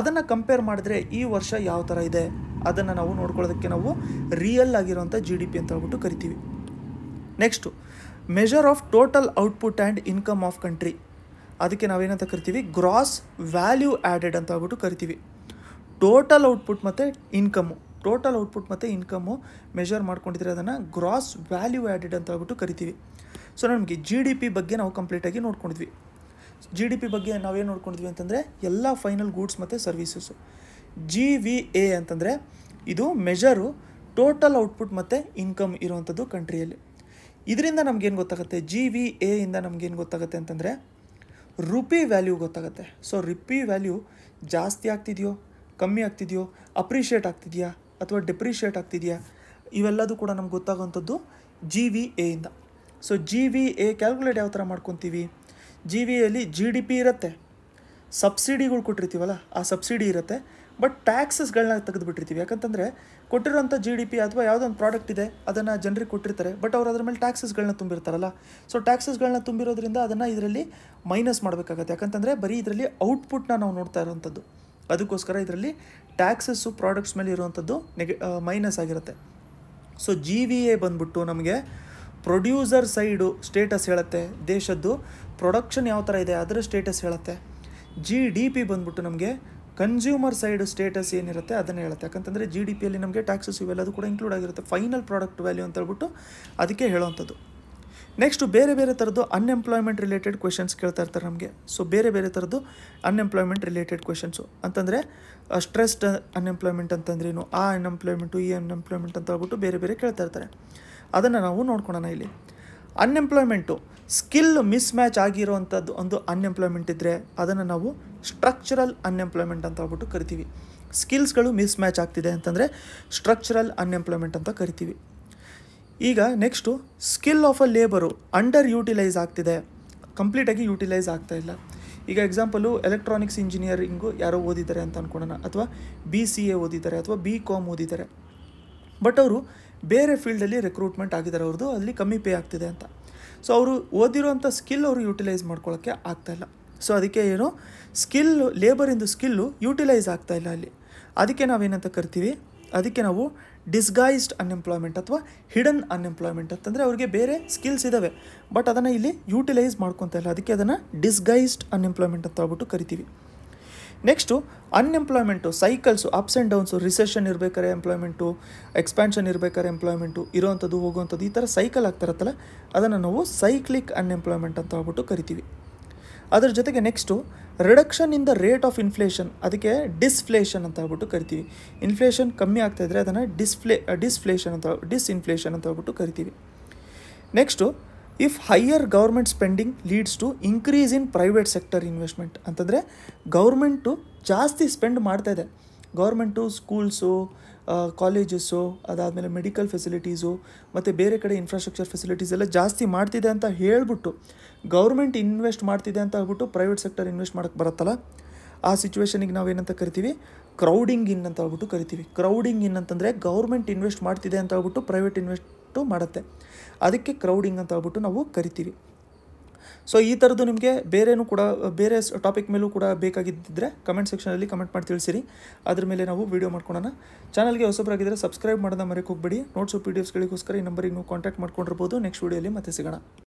ಅದನ್ನು ಕಂಪೇರ್ ಮಾಡಿದ್ರೆ ಈ ವರ್ಷ ಯಾವ ಥರ ಇದೆ ಅದನ್ನು ನಾವು ನೋಡ್ಕೊಳ್ಳೋದಕ್ಕೆ ನಾವು ರಿಯಲ್ ಆಗಿರುವಂಥ ಜಿ ಡಿ ಪಿ ಅಂತ ಹೇಳ್ಬಿಟ್ಟು ಕರಿತೀವಿ next measure of total output and income of country ಅದಕ್ಕೆ ನಾವೇನಂತ ಕರಿತೀವಿ ಗ್ರಾಸ್ ವ್ಯಾಲ್ಯೂ ಆ್ಯಡೆಡ್ ಅಂತ ಹೇಳ್ಬಿಟ್ಟು ಕರಿತೀವಿ ಟೋಟಲ್ ಔಟ್ಪುಟ್ ಮತ್ತು ಇನ್ಕಮು ಟೋಟಲ್ ಔಟ್ಪುಟ್ ಮತ್ತು ಇನ್ಕಮ್ಮು ಮೆಷರ್ ಮಾಡ್ಕೊಂಡಿದ್ರೆ ಅದನ್ನು ಗ್ರಾಸ್ ವ್ಯಾಲ್ಯೂ ಆ್ಯಡೆಡ್ ಅಂತ ಆಗ್ಬಿಟ್ಟು ಕರಿತೀವಿ ಸೊ ನಮಗೆ ಜಿ ಡಿ ಪಿ ಬಗ್ಗೆ ನಾವು ಕಂಪ್ಲೀಟಾಗಿ ನೋಡ್ಕೊಂಡಿದ್ವಿ ಜಿ ಡಿ ಪಿ ಬಗ್ಗೆ ನಾವೇನು ನೋಡ್ಕೊಂಡಿದ್ವಿ ಅಂತಂದರೆ ಎಲ್ಲ ಫೈನಲ್ ಗೂಡ್ಸ್ ಮತ್ತು ಸರ್ವೀಸಸ್ಸು ಜಿ ವಿ ಎ ಅಂತಂದರೆ ಇದು ಮೆಷರು ಟೋಟಲ್ ಔಟ್ಪುಟ್ ಮತ್ತು ಇನ್ಕಮ್ ಇರುವಂಥದ್ದು ಕಂಟ್ರಿಯಲ್ಲಿ ಇದರಿಂದ ನಮಗೇನು ಗೊತ್ತಾಗುತ್ತೆ ಜಿ ವಿ ಎ ನಮಗೇನು ಗೊತ್ತಾಗುತ್ತೆ ಅಂತಂದರೆ ರುಪಿ ವ್ಯಾಲ್ಯೂ ಗೊತ್ತಾಗುತ್ತೆ ಸೊ ರಿಪಿ ವ್ಯಾಲ್ಯೂ ಜಾಸ್ತಿ ಆಗ್ತಿದೆಯೋ ಕಮ್ಮಿ ಆಗ್ತಿದೆಯೋ ಅಪ್ರಿಷಿಯೇಟ್ ಆಗ್ತಿದೆಯಾ ಅಥವಾ ಡಿಪ್ರಿಷಿಯೇಟ್ ಆಗ್ತಿದೆಯಾ ಇವೆಲ್ಲದೂ ಕೂಡ ನಮ್ಗೆ ಗೊತ್ತಾಗೋಂಥದ್ದು ಜಿ ವಿ ಎಯಿಂದ so G V A calculate ಯಾವ ಥರ ಮಾಡ್ಕೊತೀವಿ ಜಿ ವಿ ಎಲ್ಲಿ ಜಿ ಡಿ ಪಿ ಇರುತ್ತೆ ಸಬ್ಸಿಡಿಗಳು ಕೊಟ್ಟಿರ್ತೀವಲ್ಲ ಆ ಸಬ್ಸಿಡಿ ಇರುತ್ತೆ ಬಟ್ ಟ್ಯಾಕ್ಸಸ್ಗಳನ್ನ ತೆಗೆದುಬಿಟ್ಟಿರ್ತೀವಿ ಯಾಕಂತಂದರೆ ಕೊಟ್ಟಿರೋಂಥ ಜಿ ಡಿ ಪಿ ಅಥವಾ ಯಾವುದೋ ಒಂದು ಪ್ರಾಡಕ್ಟ್ ಇದೆ ಅದನ್ನು ಜನರಿಗೆ ಕೊಟ್ಟಿರ್ತಾರೆ ಬಟ್ ಅವ್ರು ಅದ್ರ ಮೇಲೆ ಟ್ಯಾಕ್ಸಸ್ಗಳನ್ನ ತುಂಬಿರ್ತಾರಲ್ಲ ಸೊ ಟ್ಯಾಕ್ಸಸ್ಗಳನ್ನ ತುಂಬಿರೋದ್ರಿಂದ ಅದನ್ನು ಇದರಲ್ಲಿ ಮೈನಸ್ ಮಾಡಬೇಕಾಗತ್ತೆ ಯಾಕಂತಂದರೆ ಬರೀ ಇದರಲ್ಲಿ ಔಟ್ಪುಟ್ನ ನಾವು ನೋಡ್ತಾ ಇರೋವಂಥದ್ದು ಅದಕ್ಕೋಸ್ಕರ ಇದರಲ್ಲಿ ಟ್ಯಾಕ್ಸಸ್ಸು ಪ್ರಾಡಕ್ಟ್ಸ್ ಮೇಲೆ ಇರುವಂಥದ್ದು ನೆಗೆ ಮೈನಸ್ ಆಗಿರುತ್ತೆ ಸೊ ಜಿ ವಿ ಎ ಬಂದ್ಬಿಟ್ಟು ನಮಗೆ ಪ್ರೊಡ್ಯೂಸರ್ ಸೈಡು ಸ್ಟೇಟಸ್ ಹೇಳುತ್ತೆ ದೇಶದ್ದು ಪ್ರೊಡಕ್ಷನ್ ಯಾವ ಥರ ಇದೆ ಅದರ ಸ್ಟೇಟಸ್ ಹೇಳುತ್ತೆ ಜಿ ಡಿ ಪಿ ಬಂದ್ಬಿಟ್ಟು ನಮಗೆ ಕನ್ಸ್ಯೂಮರ್ ಸೈಡ್ ಸ್ಟೇಟಸ್ ಏನಿರುತ್ತೆ ಅದನ್ನು ಹೇಳುತ್ತೆ ಯಾಕಂತಂದರೆ ಜಿ ಡಿ ಪಿಯಲ್ಲಿ ನಮಗೆ ಟ್ಯಾಕ್ಸಸ್ ಇವೆಲ್ಲ ಅದು ಕೂಡ ಇನ್ಕ್ಲೂಡ್ ಆಗಿರುತ್ತೆ ಫೈನಲ್ ಪ್ರಾಡಕ್ಟ್ ವ್ಯಾಲ್ಯೂ ಅಂತ ಹೇಳ್ಬಿಟ್ಟು ಅದಕ್ಕೆ ಹೇಳೋವಂಥದ್ದು ನೆಕ್ಸ್ಟು ಬೇರೆ ಬೇರೆ ಥರದ್ದು ಅನ್ಎಂಪ್ಲಾಯ್ಮೆಂಟ್ ರಿಲೇಟೆಡ್ ಕ್ವೆಶನ್ಸ್ ಕೇಳ್ತಾ ಇರ್ತಾರೆ ನಮಗೆ ಸೊ ಬೇರೆ ಬೇರೆ ಥರದ್ದು ಅನ್ಎಂಪ್ಲಾಯ್ಮೆಂಟ್ ರಿಲೇಟೆಡ್ ಕ್ವೆಶನ್ಸು ಅಂತಂದರೆ ಸ್ಟ್ರೆಸ್ಡ್ ಅನ್ಎಂಪ್ಲಾಯ್ಮೆಂಟ್ ಅಂತಂದ್ರೇನು ಆ ಅನ್ಎಂಪ್ಲಾಯ್ಮೆಂಟು ಈ ಅನ್ಎಂಪ್ಲಾಯ್ಮೆಂಟ್ ಅಂತ ಹೇಳ್ಬಿಟ್ಟು ಬೇರೆ ಬೇರೆ ಕೇಳ್ತಾ ಇರ್ತಾರೆ ಅದನ್ನು ನಾವು ನೋಡ್ಕೊಳೋಣ ಇಲ್ಲಿ ಅನ್ಎಂಪ್ಲಾಯ್ಮೆಂಟು ಸ್ಕಿಲ್ ಮಿಸ್ ಮ್ಯಾಚ್ ಆಗಿರೋವಂಥದ್ದು ಒಂದು ಅನ್ಎಂಪ್ಲಾಯ್ಮೆಂಟ್ ಇದ್ದರೆ ಅದನ್ನು ನಾವು ಸ್ಟ್ರಕ್ಚರಲ್ ಅನ್ಎಂಪ್ಲಾಯ್ಮೆಂಟ್ ಅಂತ ಹೋಗ್ಬಿಟ್ಟು ಕರಿತೀವಿ ಸ್ಕಿಲ್ಸ್ಗಳು ಮಿಸ್ ಮ್ಯಾಚ್ ಆಗ್ತಿದೆ ಅಂತಂದರೆ ಸ್ಟ್ರಕ್ಚರಲ್ ಅನ್ಎಂಪ್ಲಾಯ್ಮೆಂಟ್ ಅಂತ ಕರಿತೀವಿ ಈಗ next skill of a labour underutilise ಆಗ್ತಿದೆ ಕಂಪ್ಲೀಟಾಗಿ ಯೂಟಿಲೈಸ್ ಆಗ್ತಾ ಇಲ್ಲ ಈಗ ಎಕ್ಸಾಂಪಲು ಎಲೆಕ್ಟ್ರಾನಿಕ್ಸ್ ಇಂಜಿನಿಯರಿಂಗು ಯಾರೋ ಓದಿದ್ದಾರೆ ಅಂತ ಅಂದ್ಕೊಳೋಣ ಅಥವಾ ಬಿ ಸಿ ಎ ಓದಿದ್ದಾರೆ ಅಥವಾ ಬಿ ಕಾಮ್ ಓದಿದ್ದಾರೆ ಬಟ್ ಅವರು ಬೇರೆ ಫೀಲ್ಡಲ್ಲಿ ರೆಕ್ರೂಟ್ಮೆಂಟ್ ಆಗಿದ್ದಾರೆ ಅವ್ರದ್ದು ಅಲ್ಲಿ ಕಮ್ಮಿ ಪೇ ಆಗ್ತಿದೆ ಅಂತ ಸೊ ಅವರು ಓದಿರೋಂಥ ಸ್ಕಿಲ್ ಅವರು ಯೂಟಿಲೈಸ್ ಮಾಡ್ಕೊಳ್ಳೋಕ್ಕೆ ಆಗ್ತಾಯಿಲ್ಲ ಸೊ ಅದಕ್ಕೆ ಏನು ಸ್ಕಿಲ್ ಲೇಬರಿಂದು ಸ್ಕಿಲ್ಲು ಯೂಟಿಲೈಸ್ ಆಗ್ತಾಯಿಲ್ಲ ಅಲ್ಲಿ ಅದಕ್ಕೆ ನಾವೇನಂತ ಕರಿತೀವಿ ಅದಕ್ಕೆ ನಾವು ಡಿಸ್ಗೈಸ್ಡ್ ಅನ್ಎಂಪ್ಲಾಯ್ಮೆಂಟ್ ಅಥವಾ ಹಿಡನ್ ಅನ್ಎಂಪ್ಲಾಯ್ಮೆಂಟ್ ಅಂತಂದರೆ ಅವರಿಗೆ ಬೇರೆ ಸ್ಕಿಲ್ಸ್ ಇದ್ದಾವೆ ಬಟ್ ಅದನ್ನು ಇಲ್ಲಿ ಯೂಟಿಲೈಸ್ ಮಾಡ್ಕೊತಾ ಇಲ್ಲ ಅದಕ್ಕೆ ಅದನ್ನು ಡಿಸ್ಗೈಸ್ಡ್ ಅನ್ಎಂಪ್ಲಾಯ್ಮೆಂಟ್ ಅಂತ ಹೇಳ್ಬಿಟ್ಟು ಕರಿತೀವಿ next unemployment cycles ups and downs recession ಇರಬೇಕಾದ್ರೆ ಎಂಪ್ಲಾಯ್ಮೆಂಟು ಎಕ್ಸ್ಪ್ಯಾನ್ಷನ್ ಇರಬೇಕಾದ್ರೆ ಎಂಪ್ಲಾಯ್ಮೆಂಟು ಇರೋವಂಥದ್ದು ಹೋಗುವಂಥದ್ದು ಈ ಥರ ಸೈಕಲ್ ಆಗ್ತಾರತ್ತಲ್ಲ ಅದನ್ನು ನಾವು ಸೈಕ್ಲಿಕ್ ಅನ್ಎಂಪ್ಲಾಯ್ಮೆಂಟ್ ಅಂತ ಹೋಗ್ಬಿಟ್ಟು ಕರಿತೀವಿ ಅದ್ರ ಜೊತೆಗೆ next reduction in the rate of inflation ಅದಕ್ಕೆ ಡಿಸ್ಫ್ಲೇಷನ್ ಅಂತ ಹೇಳ್ಬಿಟ್ಟು ಕರಿತೀವಿ ಇನ್ಫ್ಲೇಷನ್ ಕಮ್ಮಿ ಆಗ್ತಾಯಿದ್ರೆ ಅದನ್ನು ಡಿಸ್ಫ್ಲೇ ಡಿಸ್ಫ್ಲೇಷನ್ ಅಂತ ಡಿಸ್ಇನ್ಫ್ಲೇಷನ್ ಅಂತ ಹೇಳ್ಬಿಟ್ಟು ಕರಿತೀವಿ next if higher government spending leads to increase in private sector investment ಅಂತಂದರೆ ಗೌರ್ಮೆಂಟು ಜಾಸ್ತಿ ಸ್ಪೆಂಡ್ ಮಾಡ್ತಾ ಇದೆ ಗೌರ್ಮೆಂಟು ಸ್ಕೂಲ್ಸು ಕಾಲೇಜಸ್ಸು ಅದಾದಮೇಲೆ ಮೆಡಿಕಲ್ ಫೆಸಿಲಿಟೀಸು ಮತ್ತು ಬೇರೆ ಕಡೆ ಇನ್ಫ್ರಾಸ್ಟ್ರಕ್ಚರ್ ಫೆಸಿಲಿಟೀಸ್ ಎಲ್ಲ ಜಾಸ್ತಿ ಮಾಡ್ತಿದೆ ಅಂತ ಹೇಳಿಬಿಟ್ಟು ಗೌರ್ಮೆಂಟ್ ಇನ್ವೆಸ್ಟ್ ಮಾಡ್ತಿದೆ ಅಂತ ಹೇಳ್ಬಿಟ್ಟು ಪ್ರೈವೇಟ್ ಸೆಕ್ಟರ್ ಇನ್ವೆಸ್ಟ್ ಮಾಡೋಕ್ಕೆ ಬರುತ್ತಲ್ಲ ಆ ಸಿಚುವೇಷನಿಗೆ ನಾವೇನಂತ ಕರಿತೀವಿ ಕ್ರೌಡಿಂಗ್ ಇನ್ ಅಂತ ಹೇಳ್ಬಿಟ್ಟು ಕರಿತೀವಿ ಕ್ರೌಡಿಂಗ್ ಇನ್ ಅಂತಂದರೆ ಗೌರ್ಮೆಂಟ್ ಇನ್ವೆಸ್ಟ್ ಮಾಡ್ತಿದೆ ಅಂತ ಹೇಳ್ಬಿಟ್ಟು ಪ್ರೈವೇಟ್ ಇನ್ವೆಸ್ಟು ಮಾಡುತ್ತೆ ಅದಕ್ಕೆ ಕ್ರೌಡಿಂಗ್ ಅಂತ ಹೇಳ್ಬಿಟ್ಟು ನಾವು ಕರಿತೀವಿ ಸೊ ಈ ಥರದ್ದು ನಿಮಗೆ ಬೇರೆನೂ ಕೂಡ ಬೇರೆ ಟಾಪಿಕ್ ಮೇಲೂ ಕೂಡ ಬೇಕಾಗಿದ್ದರೆ ಕಮೆಂಟ್ ಸೆಕ್ಷನಲ್ಲಿ ಕಮೆಂಟ್ ಮಾಡಿ ತಿಳಿಸಿರಿ ಅದ್ರ ಮೇಲೆ ನಾವು ವೀಡಿಯೋ ಮಾಡ್ಕೊಳ್ಳೋಣ ಚಾನಲ್ಗೆ ಹೊಸಬರಾಗಿದ್ದರೆ ಸಬ್ಸ್ಕ್ರೈಬ್ ಮಾಡೋದ ಮರೆಯೋಕೆ ಹೋಗ್ಬೇಡಿ ನೋಟ್ಸು ಪಿ ಡಿ ಎಫ್ಸ್ಗಳಿಗೋಸ್ಕರ ಈ ನಂಬರಿಗೆ ನೀವು ಕಾಂಟ್ಯಾಕ್ಟ್ ಮಾಡ್ಕೊಂಡಿರ್ಬೋದು ನೆಕ್ಸ್ಟ್ ವೀಡಿಯೋಲಿ ಮತ್ತೆ ಸಿಗೋಣ